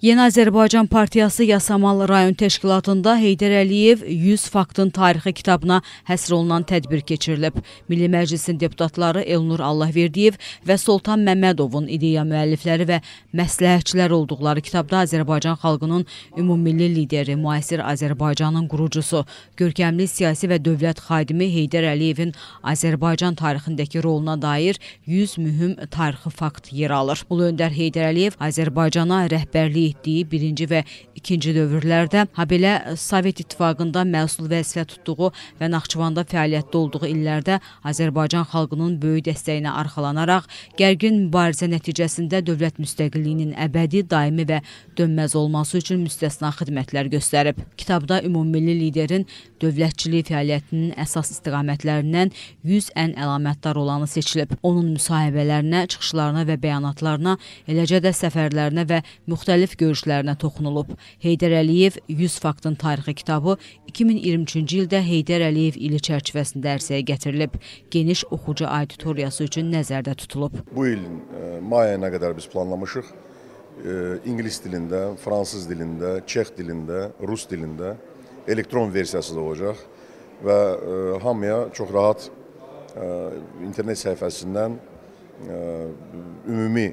Yeni Azərbaycan Partiyası Yasamal rayon təşkilatında Heydər Əliyev 100 faktın tarixi kitabına həsr olunan tədbir keçirilib. Milli Məclisin deputatları Elnur Allahverdiyev və Soltan Məmmədovun ideya müəllifləri və məsləhətçilər olduqları kitabda Azərbaycan xalqının ümummilli lideri, müasir Azərbaycanın qurucusu, görkəmli siyasi və dövlət xadimi Heydər Əliyevin Azərbaycan tarixindəki roluna dair 100 mühüm tarixi fakt yer alır. Ulu öndər Heydər Əliyev Azərbaycana rəhbərlik etdiyi birinci və ikinci dövrlərdə, habelə Sovet İttifaqında məsul vəzifə tutduğu və Naxçıvanda fəaliyyətdə olduğu illərdə Azərbaycan xalqının böyük dəstəyinə arxalanaraq gərgin mübarizə nəticəsində dövlət müstəqilliyinin əbədi, daimi və dönməz olması üçün müstəsna xidmətlər göstərib. Kitabda ümummilli liderin dövlətçilik fəaliyyətinin əsas istiqamətlərindən 100 ən əlamətdar olanı seçilib. Onun müsahibələrinə, çıxışlarına və bəyanatlarına, eləcə də səfərlərinə və müxtəlif müxtəlif görüşlərinə toxunulub. Heydər Əliyev 100 faktın tarixi kitabı 2023-cü ildə Heydər Əliyev ili çərçivəsində ərsəyə gətirilib. Geniş oxucu auditoriyası üçün nəzərdə tutulub. Bu il e, may ayına qədər biz planlamışıq. E, İngilis dilində, fransız dilində, çex dilində, rus dilində elektron versiyası da olacaq və e, hamıya çox rahat internet səhifəsindən ümumi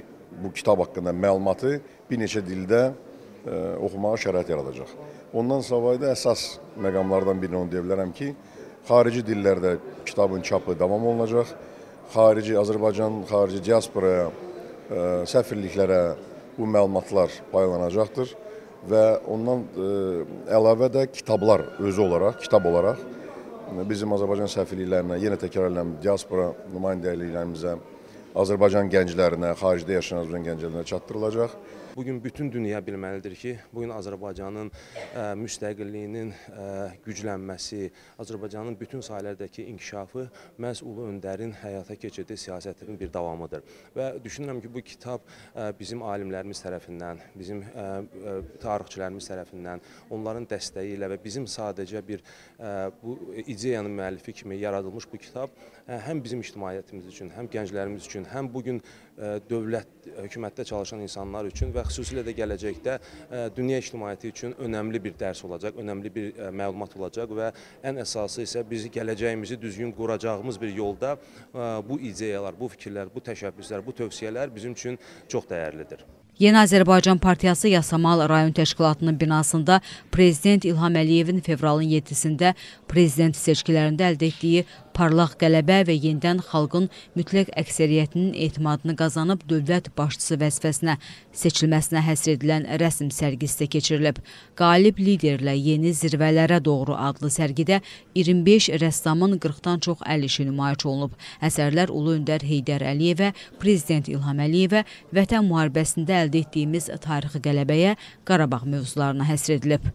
bu kitab haqqında məlumatı bir neçə dildə e, oxumağa şərait yaradacaq. Ondan savayı da əsas məqamlardan birini onu deyə bilərəm ki, xarici dillərdə kitabın çapı davam olunacaq. Xarici Azərbaycan, xarici diasporaya, e, səfirliklərə bu məlumatlar paylanacaqdır və ondan e, əlavə də kitablar özü olaraq, kitab olaraq bizim Azərbaycan səfirliklərinə, yenə təkrarlayıram, diaspora nümayəndəliklərimizə Azərbaycan gənclərinə, xaricdə yaşayan Azərbaycan gənclərinə çatdırılacaq. Bugün bütün dünya bilməlidir ki, bugün Azərbaycanın ə, e, müstəqilliyinin ə, e, güclənməsi, Azərbaycanın bütün sahələrdəki inkişafı məhz Ulu Öndərin həyata keçirdiyi siyasətinin bir davamıdır. Və düşünürəm ki, bu kitab ə, e, bizim alimlərimiz tərəfindən, bizim ə, ə, tarixçilərimiz tərəfindən, onların dəstəyi ilə və bizim sadəcə bir ə, bu ideyanın müəllifi kimi yaradılmış bu kitab ə, həm bizim ictimaiyyətimiz üçün, həm gənclərimiz üçün, həm bugün ə, dövlət hökumətdə çalışan insanlar üçün və olacaq, xüsusilə də gələcəkdə e, dünya ictimaiyyəti üçün önəmli bir dərs olacaq, önəmli bir e, məlumat olacaq və ən əsası isə biz gələcəyimizi düzgün quracağımız bir yolda e, bu ideyalar, bu fikirlər, bu təşəbbüslər, bu tövsiyələr bizim üçün çox dəyərlidir. Yeni Azərbaycan Partiyası Yasamal rayon təşkilatının binasında Prezident İlham Əliyevin fevralın 7-sində prezident seçkilərində əldə etdiyi parlaq qələbə və yenidən xalqın mütləq əksəriyyətinin etimadını qazanıb dövlət başçısı vəzifəsinə seçilməsinə həsr edilən rəsm sərgisi də keçirilib. Qalib liderlə yeni zirvələrə doğru adlı sərgidə 25 rəssamın 40-dan çox əl işi nümayiş olunub. Əsərlər Ulu Öndər Heydər Əliyevə, Prezident İlham Əliyevə, Vətən müharibəsində əldə etdiyimiz tarixi qələbəyə Qarabağ mövzularına həsr edilib.